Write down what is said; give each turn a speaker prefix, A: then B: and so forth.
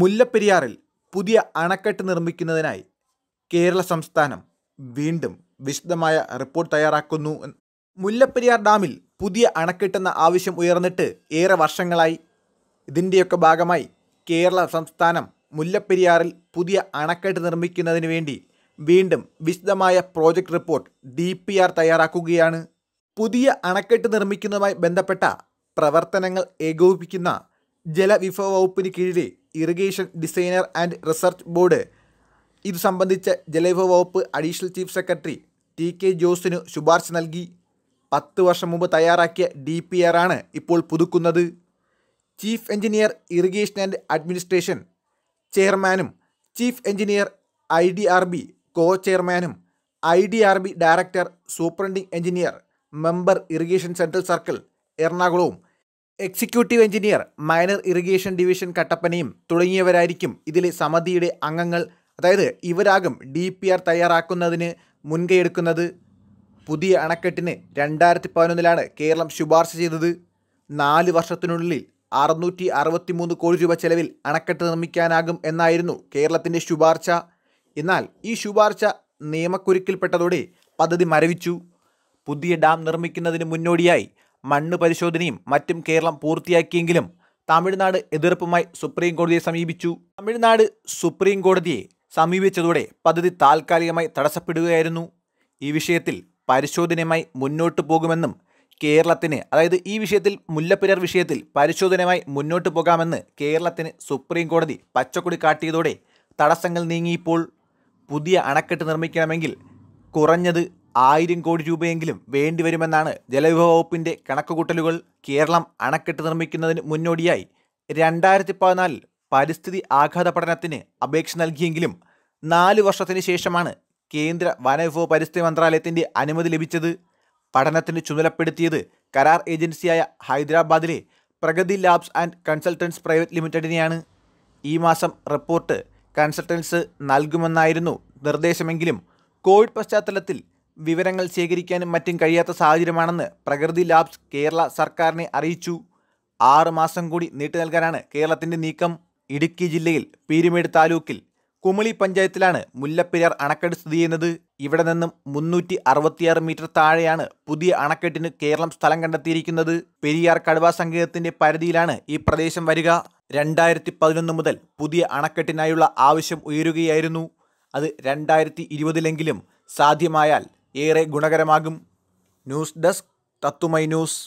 A: മുല്ലപ്പെരിയാറിൽ പുതിയ അണക്കെട്ട് നിർമ്മിക്കുന്നതിനായി കേരള സംസ്ഥാനം വീണ്ടും വിശദമായ റിപ്പോർട്ട് തയ്യാറാക്കുന്നു മുല്ലപ്പെരിയാർ ഡാമിൽ പുതിയ അണക്കെട്ടെന്ന ആവശ്യം ഉയർന്നിട്ട് ഏറെ വർഷങ്ങളായി ഇതിൻ്റെയൊക്കെ ഭാഗമായി കേരള സംസ്ഥാനം മുല്ലപ്പെരിയാറിൽ പുതിയ അണക്കെട്ട് നിർമ്മിക്കുന്നതിന് വേണ്ടി വീണ്ടും വിശദമായ project report D P R തയ്യാറാക്കുകയാണ് പുതിയ അണക്കെട്ട് നിർമ്മിക്കുന്നതുമായി ബന്ധപ്പെട്ട പ്രവർത്തനങ്ങൾ ഏകോപിപ്പിക്കുന്ന ജലവിഭവ വകുപ്പിന് കീഴിലെ irrigation designer and research board ഇത് സംബന്ധിച്ച് ജലവിഭവ വകുപ്പ് additional chief secretary T K ജോസിനു ശുപാർശ നൽകി പത്ത് വർഷം മുമ്പ് തയ്യാറാക്കിയ ഡി പി ആർ ആണ് ഇപ്പോൾ പുതുക്കുന്നത് chief engineer irrigation and administration ചെയർമാനും chief engineer I D R B co ചെയർമാനും I D R B director superintending engineer member irrigation central circle എറണാകുളവും executive engineer minor irrigation division കട്ടപ്പനയും തുടങ്ങിയവരായിരിക്കും ഇതിലെ സമിതിയുടെ അംഗങ്ങൾ അതായത് ഇവരാകും ഡി പി ആർ തയ്യാറാക്കുന്നതിന് മുൻകൈയെടുക്കുന്നത് പുതിയ അണക്കെട്ടിന് രണ്ടായിരത്തി പതിനൊന്നിലാണ് കേരളം ശുപാർശ ചെയ്തത് നാല് വർഷത്തിനുള്ളിൽ അറുന്നൂറ്റി അറുപത്തി മൂന്ന് കോടി രൂപ ചെലവിൽ അണക്കെട്ട് നിർമ്മിക്കാനാകും എന്നായിരുന്നു കേരളത്തിൻ്റെ ശുപാർശ എന്നാൽ ഈ ശുപാർശ നിയമക്കുരുക്കിൽപ്പെട്ടതോടെ പദ്ധതി മരവിച്ചു പുതിയ ഡാം നിർമ്മിക്കുന്നതിന് മുന്നോടിയായി മണ്ണ് പരിശോധനയും മറ്റും കേരളം പൂർത്തിയാക്കിയെങ്കിലും തമിഴ്നാട് എതിർപ്പുമായി സുപ്രീം കോടതിയെ സമീപിച്ചു തമിഴ്നാട് സുപ്രീം കോടതിയെ സമീപിച്ചതോടെ പദ്ധതി താൽക്കാലികമായി തടസ്സപ്പെടുകയായിരുന്നു ഈ വിഷയത്തിൽ പരിശോധനയുമായി മുന്നോട്ടു പോകുമെന്നും കേരളത്തിന് അതായത് ഈ വിഷയത്തിൽ മുല്ലപ്പെരിയാർ വിഷയത്തിൽ പരിശോധനയുമായി മുന്നോട്ടു പോകാമെന്ന് കേരളത്തിന് സുപ്രീം കോടതി പച്ചക്കൊടി കാട്ടിയതോടെ തടസ്സങ്ങൾ നീങ്ങിയപ്പോൾ പുതിയ അണക്കെട്ട് നിർമ്മിക്കണമെങ്കിൽ കുറഞ്ഞത് ആയിരം കോടി രൂപയെങ്കിലും വേണ്ടിവരുമെന്നാണ് ജലവിഭവ വകുപ്പിൻ്റെ കണക്കുകൂട്ടലുകൾ കേരളം അണക്കെട്ട് നിർമ്മിക്കുന്നതിന് മുന്നോടിയായി രണ്ടായിരത്തി പതിനാലിൽ പരിസ്ഥിതി ആഘാത പഠനത്തിന് അപേക്ഷ നൽകിയെങ്കിലും നാല് വർഷത്തിന് ശേഷമാണ് കേന്ദ്ര വനവിഭവ പരിസ്ഥിതി മന്ത്രാലയത്തിൻ്റെ അനുമതി ലഭിച്ചത് പഠനത്തിന് ചുമതലപ്പെടുത്തിയത് കരാർ ഏജൻസിയായ ഹൈദരാബാദിലെ Pragati labs and consultants private ലിമിറ്റഡിനെയാണ് ഈ മാസം റിപ്പോർട്ട് കൺസൾട്ടൻസ് നൽകുമെന്നായിരുന്നു നിർദ്ദേശമെങ്കിലും കോവിഡ് പശ്ചാത്തലത്തിൽ വിവരങ്ങൾ ശേഖരിക്കാനും മറ്റും കഴിയാത്ത സാഹചര്യമാണെന്ന് പ്രകൃതി ലാബ്സ് കേരള സർക്കാരിനെ അറിയിച്ചു ആറ് മാസം കൂടി നീട്ടി നൽകാനാണ് കേരളത്തിൻ്റെ നീക്കം ഇടുക്കി ജില്ലയിൽ പീരുമേട് താലൂക്കിൽ കുമളി പഞ്ചായത്തിലാണ് മുല്ലപ്പെരിയാർ അണക്കെട്ട് സ്ഥിതി ചെയ്യുന്നത് ഇവിടെ നിന്നും മുന്നൂറ്റി അറുപത്തിയാറ് മീറ്റർ താഴെയാണ് പുതിയ അണക്കെട്ടിന് കേരളം സ്ഥലം കണ്ടെത്തിയിരിക്കുന്നത് പെരിയാർ കടുവ സങ്കേതത്തിൻ്റെ പരിധിയിലാണ് ഈ പ്രദേശം വരിക രണ്ടായിരത്തി പതിനൊന്ന് മുതൽ പുതിയ അണക്കെട്ടിനായുള്ള ആവശ്യം ഉയരുകയായിരുന്നു അത് രണ്ടായിരത്തി ഇരുപതിലെങ്കിലും സാധ്യമായാൽ ഏറെ ഗുണകരമാകും ന്യൂസ് ഡെസ്ക് തത്തുമൈ ന്യൂസ്